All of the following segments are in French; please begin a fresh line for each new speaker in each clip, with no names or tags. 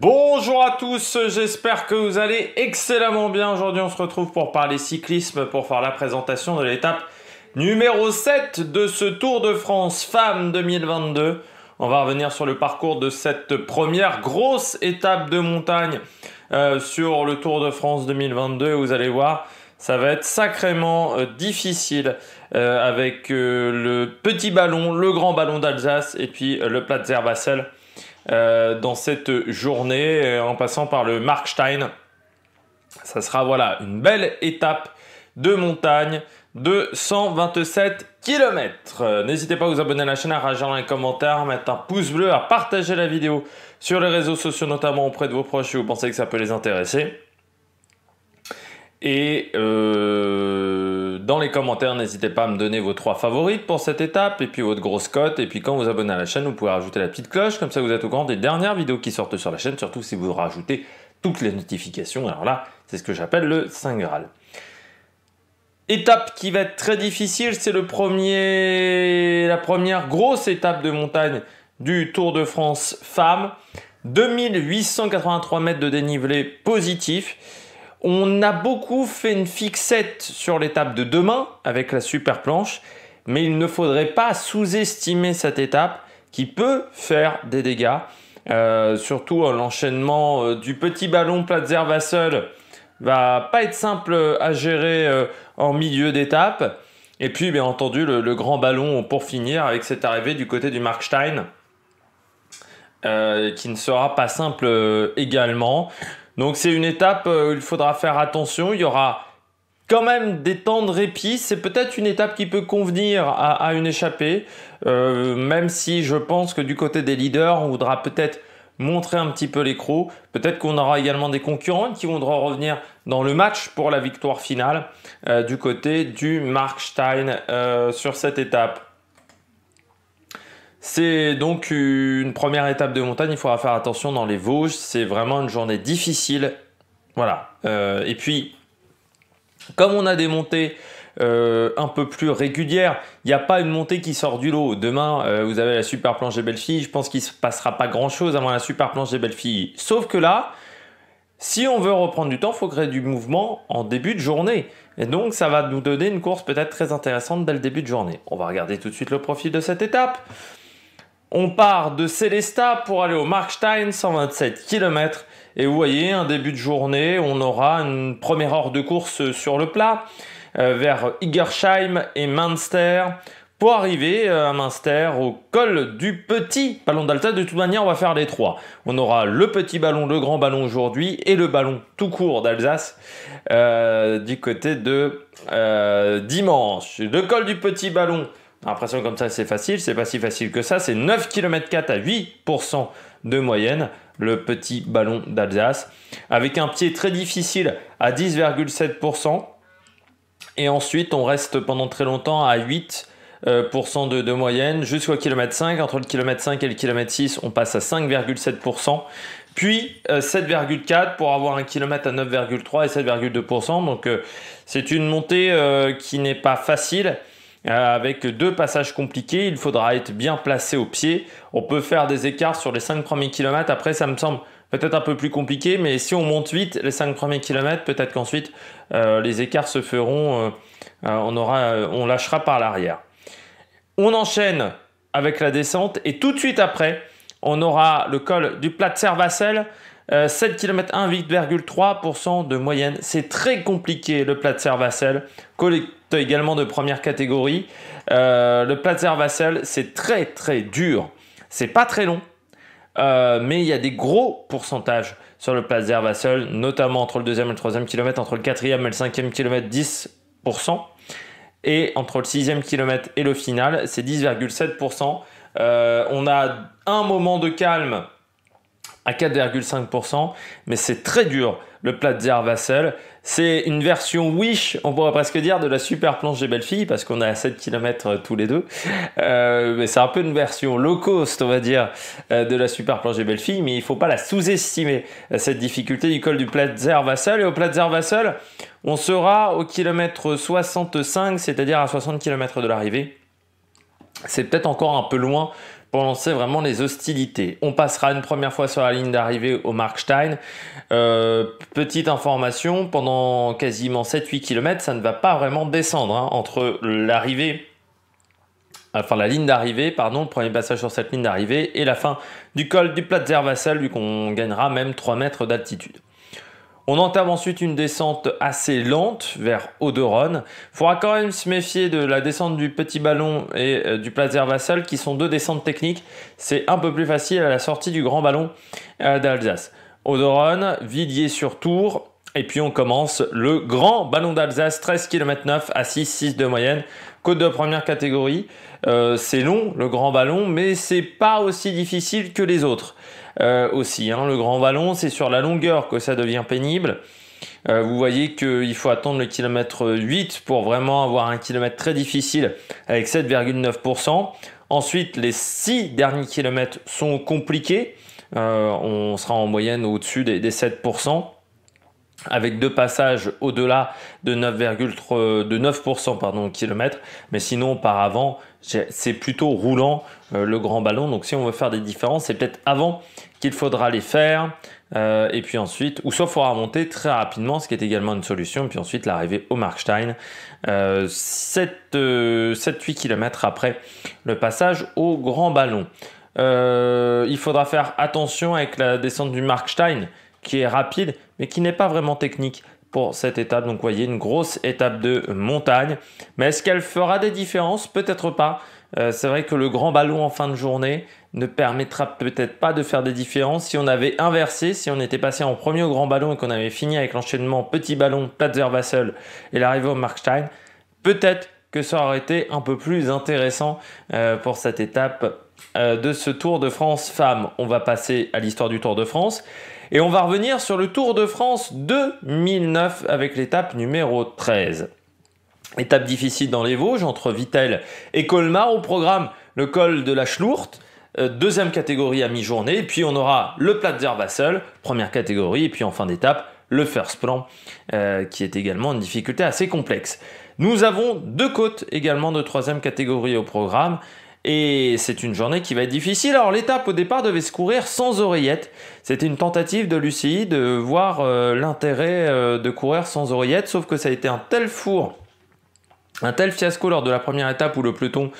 Bonjour à tous, j'espère que vous allez excellemment bien. Aujourd'hui, on se retrouve pour parler cyclisme, pour faire la présentation de l'étape numéro 7 de ce Tour de France Femmes 2022. On va revenir sur le parcours de cette première grosse étape de montagne euh, sur le Tour de France 2022. Vous allez voir, ça va être sacrément euh, difficile euh, avec le petit ballon, le grand ballon d'Alsace et puis le de euh, dans cette journée euh, en passant par le Markstein. Ça sera voilà une belle étape de montagne de 127 km. N'hésitez pas à vous abonner à la chaîne, à rajouter un commentaire, à mettre un pouce bleu, à partager la vidéo sur les réseaux sociaux, notamment auprès de vos proches si vous pensez que ça peut les intéresser. Et euh, dans les commentaires, n'hésitez pas à me donner vos trois favorites pour cette étape, et puis votre grosse cote. Et puis quand vous abonnez à la chaîne, vous pouvez rajouter la petite cloche, comme ça vous êtes au courant des dernières vidéos qui sortent sur la chaîne, surtout si vous rajoutez toutes les notifications. Alors là, c'est ce que j'appelle le 5 Graal. Étape qui va être très difficile, c'est le premier, la première grosse étape de montagne du Tour de France femmes. 2883 mètres de dénivelé positif. On a beaucoup fait une fixette sur l'étape de demain avec la super planche, mais il ne faudrait pas sous-estimer cette étape qui peut faire des dégâts. Euh, surtout euh, l'enchaînement euh, du petit ballon Platzer-Vassel va pas être simple à gérer en milieu d'étape. Et puis, bien entendu, le, le, grand ballon pour finir avec cette arrivée du côté du Markstein, qui ne sera pas simple également. Donc c'est une étape euh, où il faudra faire attention. Il y aura quand même des temps de répit. C'est peut-être une étape qui peut convenir à, une échappée, euh, même si je pense que du côté des leaders, on voudra peut-être montrer un petit peu l'écrou. Peut-être qu'on aura également des concurrentes qui voudront revenir dans le match pour la victoire finale euh, du côté du Markstein Stein sur cette étape. C'est donc une première étape de montagne, il faudra faire attention dans les Vosges, c'est vraiment une journée difficile. Voilà. Euh, et puis, comme on a des montées euh, un peu plus régulières, il n'y a pas une montée qui sort du lot. Demain, euh, vous avez la super planche des belles filles, je pense qu'il ne se passera pas grand-chose avant la super planche des belles filles. Sauf que là, si on veut reprendre du temps, il faut créer du mouvement en début de journée. Et donc, ça va nous donner une course peut-être très intéressante dès le début de journée. On va regarder tout de suite le profil de cette étape. On part de Celesta pour aller au Markstein, 127 km. Et vous voyez, un début de journée, on aura une première heure de course sur le plat euh, vers Igersheim et Munster pour arriver euh, à Münster au col du petit ballon d'Alta. De toute manière, on va faire les trois. On aura le petit ballon, le grand ballon aujourd'hui et le ballon tout court d'Alsace euh, du côté de dimanche. Le col du petit ballon Impression comme ça, c'est facile, c'est pas si facile que ça. C'est 9 km 4 à 8% de moyenne, le petit ballon d'Alsace, avec un pied très difficile à 10,7%. Et ensuite, on reste pendant très longtemps à 8% euh, de, de moyenne jusqu'au kilomètre 5. Entre le kilomètre 5 et le kilomètre 6, on passe à 5,7%. Puis 7,4 euh, pour avoir un kilomètre à 9,3 et 7,2%. Donc euh, c'est une montée qui n'est pas facile. Euh, avec deux passages compliqués, il faudra être bien placé au pied. On peut faire des écarts sur les 5 premiers kilomètres. Après, ça me semble peut-être un peu plus compliqué, mais si on monte vite les 5 premiers kilomètres, peut-être qu'ensuite euh, les écarts se feront, euh, on, lâchera par l'arrière. On enchaîne avec la descente et tout de suite après, on aura le col du Plat de Servacel 7 km 1,3% de moyenne. C'est très compliqué le Platzer Vassel. Collecte également de première catégorie. Euh, le Platzer Vassel, c'est très très dur. C'est pas très long. Euh, mais il y a des gros pourcentages sur le Platzer Vassel, notamment entre le deuxième et le troisième kilomètre, entre le quatrième et le cinquième kilomètre, 10%. Et entre le sixième kilomètre et le final, c'est 10,7%. Euh, on a un moment de calme à 4,5%, mais c'est très dur le plat de Vassel. C'est une version Wish, on pourrait presque dire, de la super planche des belles filles, parce qu'on a à 7 km euh, tous les deux. Euh, mais c'est un peu une version low cost, on va dire, euh, de la super planche des belles filles, mais il ne faut pas la sous-estimer, euh, cette difficulté du col du de Vassel. Et au de Vassel, on sera au kilomètre 65, c'est-à-dire à 60 km de l'arrivée c'est peut-être encore un peu loin pour lancer vraiment les hostilités. On passera une première fois sur la ligne d'arrivée au Markstein. Euh, petite information, pendant quasiment 7-8 km, ça ne va pas vraiment descendre hein, entre l'arrivée, enfin la ligne d'arrivée, pardon, le premier passage sur cette ligne d'arrivée et la fin du col du Platzerwasser, vu qu'on gagnera même 3 mètres d'altitude. On entame ensuite une descente assez lente vers Oderon. Il faudra quand même se méfier de la descente du Petit Ballon et euh, du plaisir Vassal qui sont deux descentes techniques. C'est un peu plus facile à la sortie du Grand Ballon euh, d'Alsace. Oderon, Vidier sur tour et puis on commence le grand ballon d'Alsace, 13 km 9 à 6,6 de moyenne, côte de première catégorie. Euh, c'est long le grand ballon, mais c'est pas aussi difficile que les autres. Euh, aussi, hein, le grand ballon, c'est sur la longueur que ça devient pénible. Euh, vous voyez qu'il faut attendre le kilomètre 8 pour vraiment avoir un kilomètre très difficile avec 7,9%. Ensuite, les 6 derniers kilomètres sont compliqués. on sera en moyenne au-dessus des 7% avec deux passages au-delà de 9, de 9% pardon, au Mais sinon, par avant c'est plutôt roulant euh, le grand ballon. Donc si on veut faire des différences, c'est peut-être avant qu'il faudra les faire. Euh, et puis ensuite, ou soit il faudra monter très rapidement, ce qui est également une solution. puis ensuite, l'arrivée au Markstein, 7-8 euh, km après le passage au grand ballon. il faudra faire attention avec la descente du Markstein qui est rapide, mais qui n'est pas vraiment technique pour cette étape. Donc, vous voyez, une grosse étape de montagne. Mais est-ce qu'elle fera des différences Peut-être pas. Euh, c'est vrai que le grand ballon en fin de journée ne permettra peut-être pas de faire des différences. Si on avait inversé, si on était passé en premier au grand ballon et qu'on avait fini avec l'enchaînement petit ballon, Platzer-Vassel et l'arrivée au Markstein, peut-être que ça aurait été un peu plus intéressant euh, pour cette étape euh, de ce Tour de France femme. On va passer à l'histoire du Tour de France. Et on va revenir sur le Tour de France 2009 avec l'étape numéro 13. Étape difficile dans les Vosges entre Vitel et Colmar. Au programme, le col de la Schlourte, euh, deuxième catégorie à mi-journée. puis on aura le Basel, première catégorie. Et puis en fin d'étape, le First Plan, qui est également une difficulté assez complexe. Nous avons deux côtes également de troisième catégorie au programme. Et c'est une journée qui va être difficile. Alors l'étape au départ devait se courir sans oreillette. C'était une tentative de l'UCI de voir euh, l'intérêt euh, de courir sans oreillette, sauf que ça a été un tel four, un tel fiasco lors de la première étape où le peloton,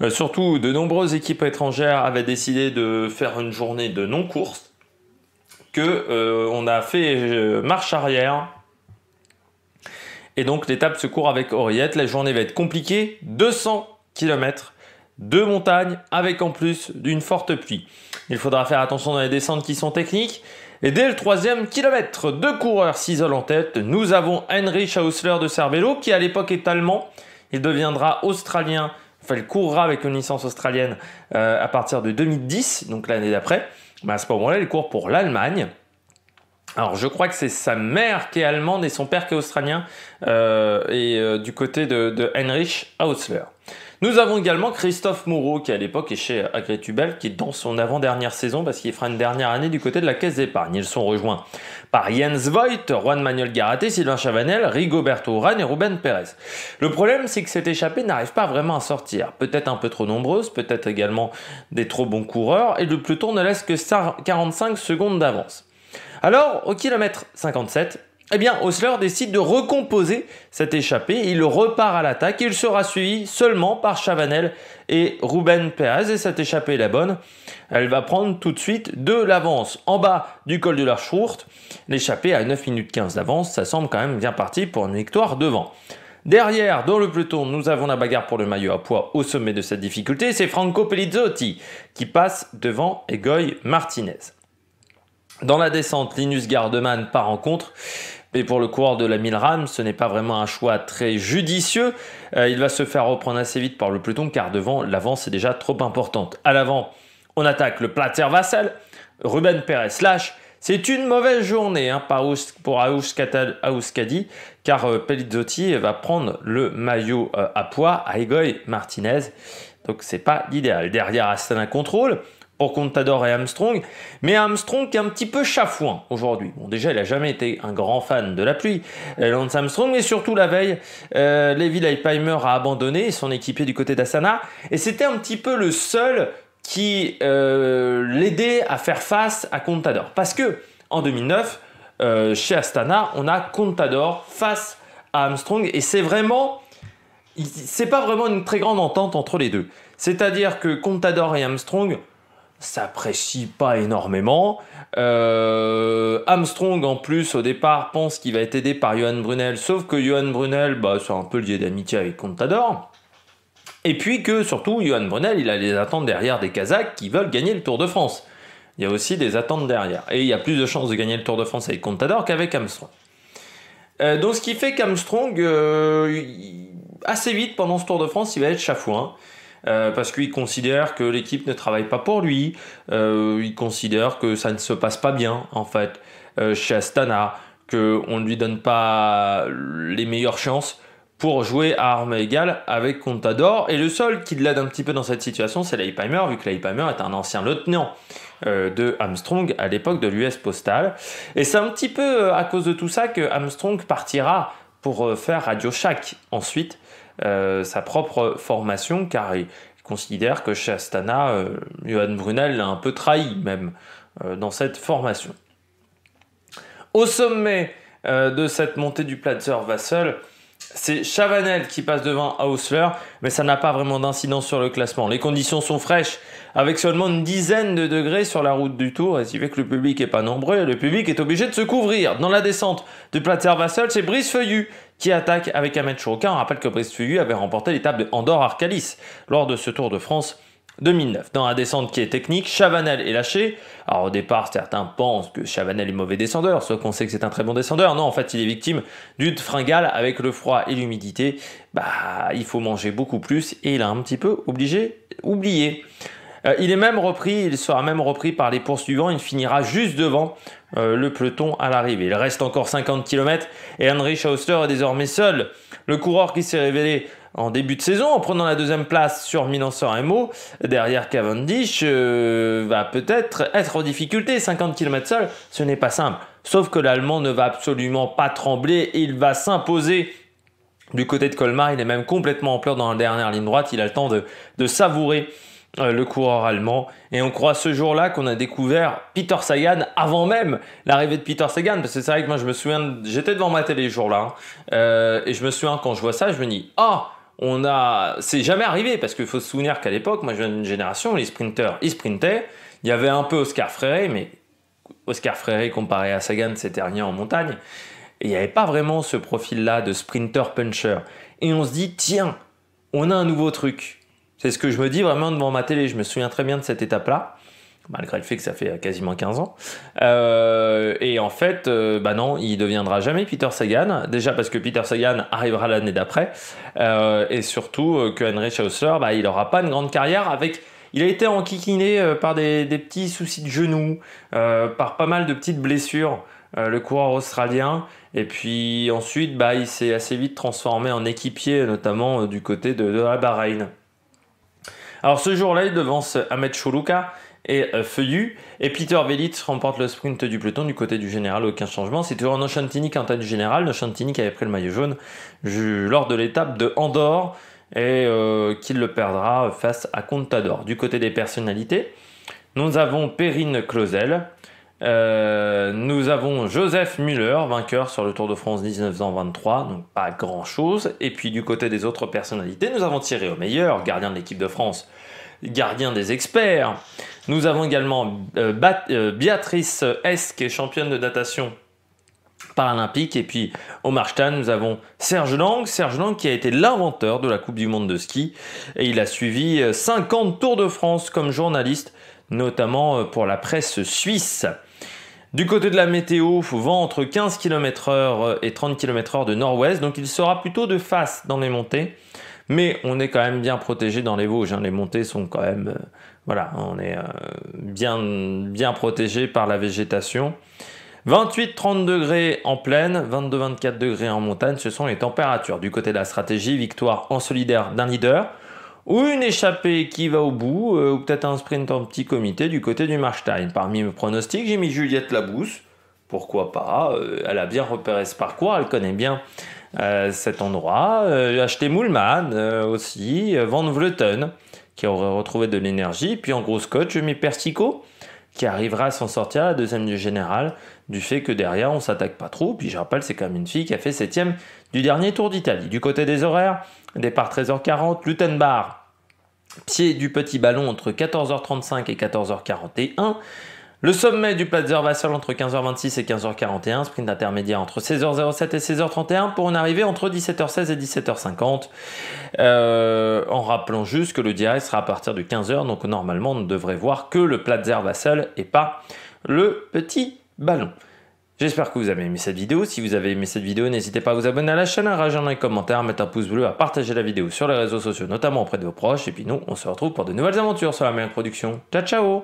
euh, surtout de nombreuses équipes étrangères, avaient décidé de faire une journée de non-course, que on a fait marche arrière et donc l'étape se court avec Oriette, La journée va être compliquée. 200 km de montagne avec en plus d'une forte pluie. Il faudra faire attention dans les descentes qui sont techniques. Et dès le troisième kilomètre, deux coureurs s'isolent en tête. Nous avons Heinrich Hausler de Cervelo qui à l'époque est allemand. Il deviendra australien, enfin il courra avec une licence australienne euh, à partir de 2010, donc l'année d'après. Mais bah, à ce moment-là, il court pour l'Allemagne. Alors je crois que c'est sa mère qui est allemande et son père qui est australien, euh, et euh, du côté de, Heinrich Hausler. Nous avons également Christophe Moreau qui à l'époque est chez Agritubel, qui est dans son avant-dernière saison parce qu'il fera une dernière année du côté de la Caisse d'épargne. Ils sont rejoints par Jens Voigt, Juan Manuel Garaté, Sylvain Chavanel, Rigoberto Urán et Ruben Pérez. Le problème c'est que cette échappée n'arrive pas vraiment à sortir. Peut-être un peu trop nombreuses, peut-être également des trop bons coureurs, et le peloton ne laisse que 45 secondes d'avance. Alors, au kilomètre 57, eh bien, Osler décide de recomposer cette échappée. Il repart à l'attaque il sera suivi seulement par Chavanel et Ruben Pérez. Et cette échappée est la bonne. Elle va prendre tout de suite de l'avance. En bas du col de la l'échappée à 9 minutes 15 d'avance. Ça semble quand même bien parti pour une victoire devant. Derrière, dans le peloton, nous avons la bagarre pour le maillot à poids au sommet de cette difficulté. C'est Franco Pelizzotti qui passe devant Egoy Martinez. Dans la descente, Linus Gardeman par rencontre, contre. Mais pour le coureur de la Milram, ce n'est pas vraiment un choix très judicieux. Euh, il va se faire reprendre assez vite par le peloton car devant, l'avance est déjà trop importante. À l'avant, on attaque le Plater Vassal, Ruben Perez lâche. C'est une mauvaise journée hein, pour Aouskadi car euh, va prendre le maillot euh, à poids à egoï Martinez. Donc c'est pas l'idéal. Derrière Astana contrôle pour Contador et Armstrong, mais Armstrong qui est un petit peu chafouin aujourd'hui. Bon, déjà, il n'a jamais été un grand fan de la pluie, euh, Lance Armstrong, mais surtout la veille, euh, Levi Leipheimer a abandonné son équipier du côté d'Asana, et c'était un petit peu le seul qui euh, l'aidait à faire face à Contador. Parce que, en 2009, chez Astana, on a Contador face à Armstrong, et c'est vraiment c'est pas vraiment une très grande entente entre les deux. C'est-à-dire que Contador et Armstrong s'apprécie pas énormément. Euh, Armstrong, en plus, au départ, pense qu'il va être aidé par Johan Brunel, sauf que Johan Brunel, bah, c'est un peu lié d'amitié avec Contador. Et puis que, surtout, Johan Brunel, il a les attentes derrière des Kazakhs qui veulent gagner le Tour de France. Il y a aussi des attentes derrière. Et il y a plus de chances de gagner le Tour de France avec Contador qu'avec Armstrong. Euh, donc, ce qui fait qu'Armstrong, euh, assez vite pendant ce Tour de France, il va être chafouin. Euh, parce qu'il considère que l'équipe ne travaille pas pour lui, euh, il considère que ça ne se passe pas bien en fait euh, chez Astana, qu'on ne lui donne pas les meilleures chances pour jouer à armes égales avec Contador. Et le seul qui l'aide un petit peu dans cette situation, c'est Leipheimer, vu que Leipheimer est un ancien lieutenant de Armstrong à l'époque de l'US Postal. Et c'est un petit peu à cause de tout ça que Armstrong partira pour faire Radio Shack ensuite. Euh, sa propre formation, car il, considère que chez Astana, euh, Johan Brunel l'a un peu trahi même euh, dans cette formation. Au sommet de cette montée du Platzer Vassel, c'est Chavanel qui passe devant Hausler, mais ça n'a pas vraiment d'incidence sur le classement. Les conditions sont fraîches, avec seulement une dizaine de degrés sur la route du tour, et si fait que le public n'est pas nombreux, le public est obligé de se couvrir. Dans la descente de Vassol, c'est Brice Feuillu qui attaque avec mètre choquant. On rappelle que Brice Feuillu avait remporté l'étape de Andorre Arcalis lors de ce Tour de France 2009. Dans la descente qui est technique, Chavanel est lâché. Alors au départ, certains pensent que Chavanel est mauvais descendeur, soit qu'on sait que c'est un très bon descendeur. Non, en fait, il est victime d'une fringale avec le froid et l'humidité. Bah, il faut manger beaucoup plus et il a un petit peu obligé, oublié. Euh, il est même repris, il sera même repris par les poursuivants, il finira juste devant euh, le peloton à l'arrivée. Il reste encore 50 km et Heinrich Hauster est désormais seul. Le coureur qui s'est révélé en début de saison en prenant la deuxième place sur Milan MO derrière Cavendish euh, va peut-être être en difficulté. 50 km seul, ce n'est pas simple. Sauf que l'Allemand ne va absolument pas trembler, il va s'imposer du côté de Colmar, il est même complètement en pleurs dans la dernière ligne droite, il a le temps de savourer euh, le coureur allemand. Et on croit ce jour-là qu'on a découvert Peter Sagan avant même l'arrivée de Peter Sagan. Parce que c'est vrai que moi, je me souviens, j'étais devant ma télé ce jour-là. Hein. Euh, et je me souviens, quand je vois ça, je me dis Ah on a. C'est jamais arrivé parce qu'il faut se souvenir qu'à l'époque, moi, je viens d'une génération les sprinteurs, ils sprintaient. Il y avait un peu Oscar Freire, mais Oscar Freire comparé à Sagan, c'était rien en montagne. il n'y avait pas vraiment ce profil-là de sprinter puncher. Et on se dit Tiens, on a un nouveau truc. C'est ce que je me dis vraiment devant ma télé. Je me souviens très bien de cette étape-là, malgré le fait que ça fait euh, quasiment 15 ans. Euh, et en fait, euh, bah non, il ne deviendra jamais Peter Sagan. Déjà parce que Peter Sagan arrivera l'année d'après. et surtout que Henry Schausler, bah, il n'aura pas une grande carrière avec. Il a été enquiquiné par des, petits soucis de genoux, par pas mal de petites blessures. le coureur australien. Et puis ensuite, bah, il s'est assez vite transformé en équipier, notamment du côté de, de, la Bahreïn. Alors ce jour-là, il devance Ahmed Churuka et euh, Feuillu. Et Peter Velitz remporte le sprint du peloton du côté du général, aucun changement. C'est toujours Nochantini en tête du général. Nochantini qui avait pris le maillot jaune lors de l'étape de Andorre et euh, qui qu'il le perdra face à Contador. Du côté des personnalités, nous avons Perrine Clausel, euh, nous avons Joseph Müller, vainqueur sur le Tour de France 1923, donc pas grand chose. Et puis du côté des autres personnalités, nous avons Thierry Omeyer, gardien de l'équipe de France, gardien des experts. Nous avons également euh, Bat, euh, qui est championne de natation paralympique. Et puis au Marchtan, nous avons Serge Lang. Serge Lang qui a été l'inventeur de la Coupe du Monde de ski. Et il a suivi 50 euh, Tours de France comme journaliste, notamment pour la presse suisse. Du côté de la météo, vent entre 15 km h et 30 km h de nord-ouest, donc il sera plutôt de face dans les montées. Mais on est quand même bien protégé dans les Vosges. Hein. Les montées sont quand même, euh, voilà, on est euh, bien, bien protégé par la végétation. 28-30 degrés en plaine, 22-24 degrés en montagne, ce sont les températures. Du côté de la stratégie, victoire en solidaire d'un leader ou une échappée qui va au bout, euh, ou peut-être un sprint en petit comité du côté du Marstein. Parmi mes pronostics, j'ai mis Juliette Labousse. Pourquoi pas euh, Elle a bien repéré ce parcours, elle connaît bien euh, cet endroit. acheté Moulman aussi, Van Vleuten, qui aurait retrouvé de l'énergie. Puis en gros coach, je mets Persico, qui arrivera à s'en sortir à la deuxième du général, du fait que derrière, on s'attaque pas trop. Puis je rappelle, c'est quand même une fille qui a fait septième du dernier Tour d'Italie. Du côté des horaires, départ 13h40, Lutenbar pied du petit ballon entre 14h35 et 14h41. Le sommet du Platzer Vassal entre 15h26 et 15h41, sprint intermédiaire entre 16h07 et 16h31 pour en arriver entre 17h16 et 17h50. Euh, en rappelant juste que le direct sera à partir de 15h, donc normalement on ne devrait voir que le Platzer Vassal et pas le petit ballon. J'espère que vous avez aimé cette vidéo. Si vous avez aimé cette vidéo, n'hésitez pas à vous abonner à la chaîne, à rajouter dans les commentaires, à mettre un pouce bleu, à partager la vidéo sur les réseaux sociaux, notamment auprès de vos proches. Et puis nous, on se retrouve pour de nouvelles aventures sur la même production. Ciao, ciao